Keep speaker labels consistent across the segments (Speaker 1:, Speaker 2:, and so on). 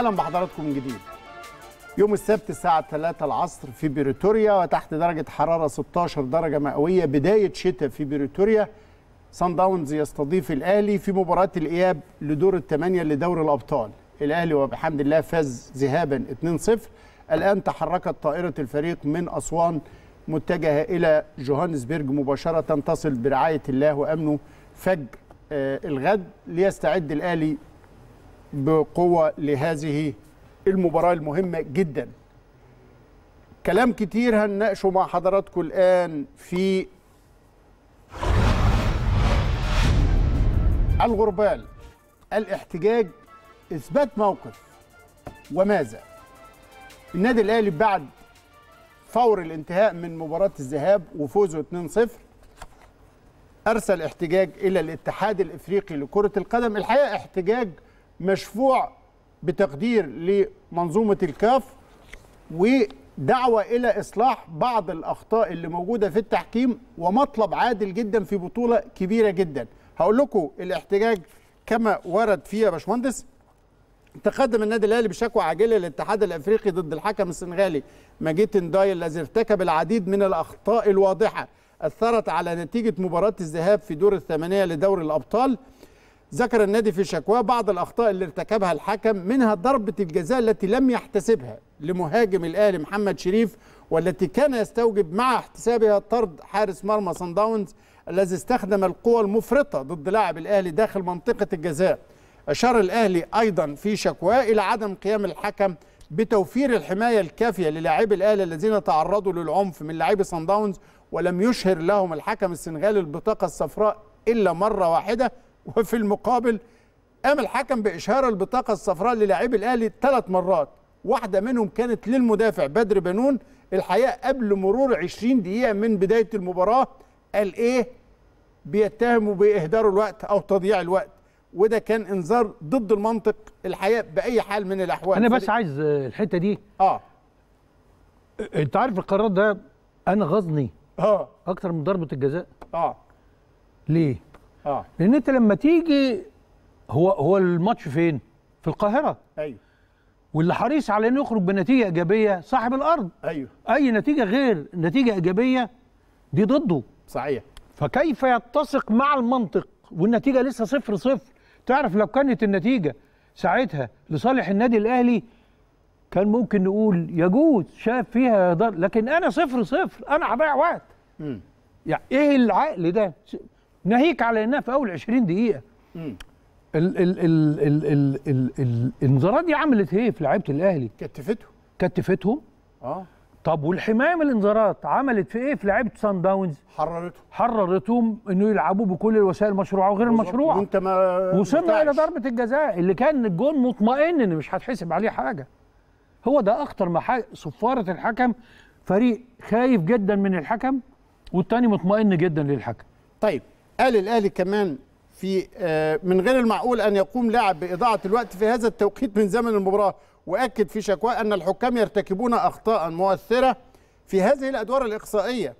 Speaker 1: اهلا بحضراتكم من جديد يوم السبت الساعة 3 العصر في بريتوريا وتحت درجة حرارة 16 درجة مئوية بداية شتاء في بريتوريا سان داونز يستضيف الأهلي في مباراة الإياب لدور الثمانية لدوري الأبطال الأهلي وبحمد الله فاز ذهابا 2-0 الآن تحركت طائرة الفريق من أسوان متجهة إلى جوهانسبرج مباشرة تصل برعاية الله وأمنه فجر آه، الغد ليستعد الأهلي بقوة لهذه المباراة المهمة جدا كلام كتير هنناقشه مع حضراتكم الآن في الغربال الاحتجاج إثبات موقف وماذا النادي الأهلي بعد فور الانتهاء من مباراة الذهاب وفوزه 2-0 أرسل احتجاج إلى الاتحاد الإفريقي لكرة القدم الحقيقة احتجاج مشفوع بتقدير لمنظومه الكاف ودعوه الى اصلاح بعض الاخطاء اللي موجوده في التحكيم ومطلب عادل جدا في بطوله كبيره جدا هقول لكم الاحتجاج كما ورد فيها يا باشمهندس تقدم النادي الاهلي بشكوى عاجله للاتحاد الافريقي ضد الحكم السنغالي ماجيت داي الذي ارتكب العديد من الاخطاء الواضحه اثرت على نتيجه مباراه الذهاب في دور الثمانيه لدوري الابطال ذكر النادي في شكواه بعض الأخطاء اللي ارتكبها الحكم منها ضربة الجزاء التي لم يحتسبها لمهاجم الأهلي محمد شريف والتي كان يستوجب مع احتسابها طرد حارس مرمى صن داونز الذي استخدم القوى المفرطة ضد لاعب الأهلي داخل منطقة الجزاء أشار الأهلي أيضا في شكواه إلى عدم قيام الحكم بتوفير الحماية الكافية للاعبي الأهلي الذين تعرضوا للعنف من لاعبي صن داونز ولم يشهر لهم الحكم السنغالي البطاقة الصفراء إلا مرة واحدة وفي المقابل قام الحكم باشهار البطاقه الصفراء للاعبي الاهلي ثلاث مرات واحده منهم كانت للمدافع بدر بنون الحقيقه قبل مرور 20 دقيقه من بدايه المباراه قال ايه بيتهموا باهدار الوقت او تضييع الوقت وده كان انذار ضد المنطق الحقيقه باي حال من الاحوال انا بس
Speaker 2: عايز الحته دي اه انت عارف القرار ده انا غضني اه اكتر من ضربه الجزاء اه ليه اه لان انت لما تيجي هو هو الماتش فين؟ في القاهره ايوه واللي حريص على انه يخرج بنتيجه ايجابيه صاحب الارض ايوه اي نتيجه غير نتيجه ايجابيه دي ضده صحيح فكيف يتسق مع المنطق والنتيجه لسه صفر صفر تعرف لو كانت النتيجه ساعتها لصالح النادي الاهلي كان ممكن نقول يجوز شاف فيها يقدر لكن انا صفر صفر انا هضيع وقت يعني ايه العقل ده ناهيك على انها في اول 20 دقيقه الانذارات دي عملت ايه في لعيبه الاهلي كتفتهم كتفتهم اه طب والحمايه من الانذارات عملت في ايه في لعيبه سان داونز؟ حررتهم حررتهم انه يلعبوا بكل الوسائل المشروعه وغير المشروعه وانت ما وصلنا الى ضربه الجزاء اللي كان الجون مطمئن ان مش هتحسب عليه حاجه هو ده اخطر ما حاجة صفاره الحكم فريق خايف جدا من الحكم والتاني مطمئن جدا للحكم طيب قال الاهلي كمان في آه، من غير
Speaker 1: المعقول ان يقوم لاعب باضاعه الوقت في هذا التوقيت من زمن المباراه واكد في شكوى ان الحكام يرتكبون اخطاء مؤثره في هذه الادوار الاقصائيه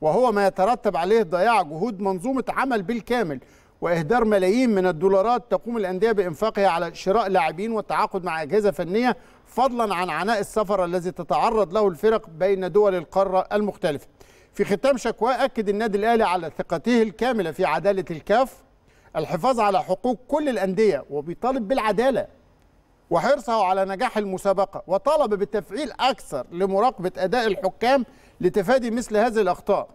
Speaker 1: وهو ما يترتب عليه ضياع جهود منظومه عمل بالكامل واهدار ملايين من الدولارات تقوم الانديه بانفاقها على شراء لاعبين والتعاقد مع اجهزه فنيه فضلا عن عناء السفر الذي تتعرض له الفرق بين دول القاره المختلفه في ختام شكواه أكد النادي الأهلي على ثقته الكاملة في عدالة الكاف الحفاظ على حقوق كل الأندية وبيطالب بالعدالة وحرصه على نجاح المسابقة وطالب بالتفعيل أكثر لمراقبة أداء الحكام لتفادي مثل هذه الأخطاء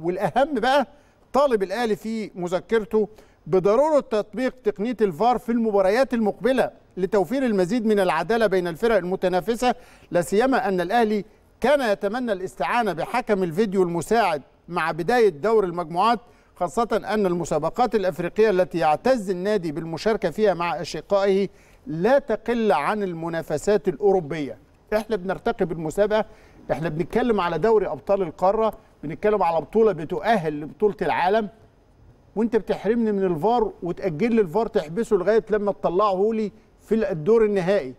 Speaker 1: والأهم بقى طالب الأهلي في مذكرته بضرورة تطبيق تقنية الفار في المباريات المقبلة لتوفير المزيد من العدالة بين الفرق المتنافسة لا سيما أن الأهلي كان يتمنى الاستعانة بحكم الفيديو المساعد مع بداية دور المجموعات خاصة أن المسابقات الأفريقية التي يعتز النادي بالمشاركة فيها مع أشقائه لا تقل عن المنافسات الأوروبية إحنا بنرتقي بالمسابقة إحنا بنتكلم على دوري أبطال القارة بنتكلم على بطولة بتؤهل لبطولة العالم وانت بتحرمني من الفار وتأجل لي الفار تحبسه لغاية لما تطلعه لي في الدور النهائي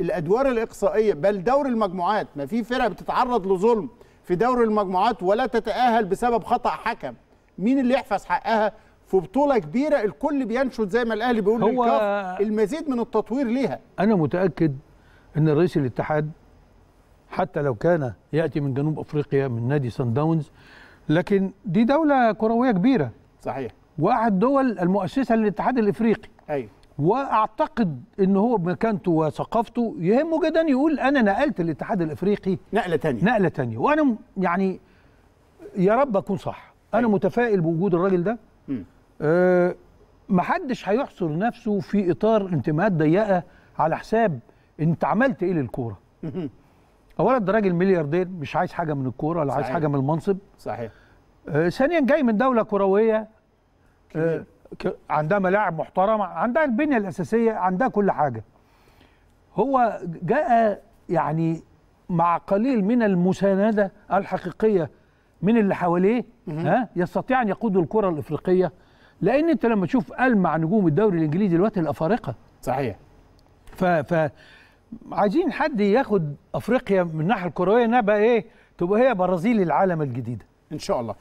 Speaker 1: الادوار الاقصائيه بل دور المجموعات ما في فرق بتتعرض لظلم في دور المجموعات ولا تتاهل بسبب خطا حكم مين اللي يحفظ حقها في بطوله كبيره الكل بينشد زي ما الاهلي بيقول هو
Speaker 2: المزيد من التطوير ليها انا متاكد ان رئيس الاتحاد حتى لو كان ياتي من جنوب افريقيا من نادي سان داونز لكن دي دوله كرويه كبيره صحيح واحد دول المؤسسه للاتحاد الافريقي ايوه واعتقد ان هو بمكانته وثقافته يهمه جدا يقول انا نقلت الاتحاد الافريقي نقله تانية نقله تانية وانا يعني يا رب اكون صح انا طيب. متفائل بوجود الراجل ده أه محدش هيحصر نفسه في اطار انتماءات ضيقه على حساب انت عملت ايه للكوره اولا ده راجل ملياردير مش عايز حاجه من الكوره ولا عايز حاجه من المنصب صحيح آه ثانيا جاي من دوله كرويه آه عندها ملاعب محترمه عندها البنيه الاساسيه عندها كل حاجه هو جاء يعني مع قليل من المسانده الحقيقيه من اللي حواليه ها يستطيع ان يقود الكره الافريقيه لان انت لما تشوف المع نجوم الدوري الانجليزي دلوقتي الافارقه صحيح ف ف عايزين حد ياخد افريقيا من الناحيه الكرويه انها بقى ايه تبقى هي برازيل العالم الجديده ان شاء الله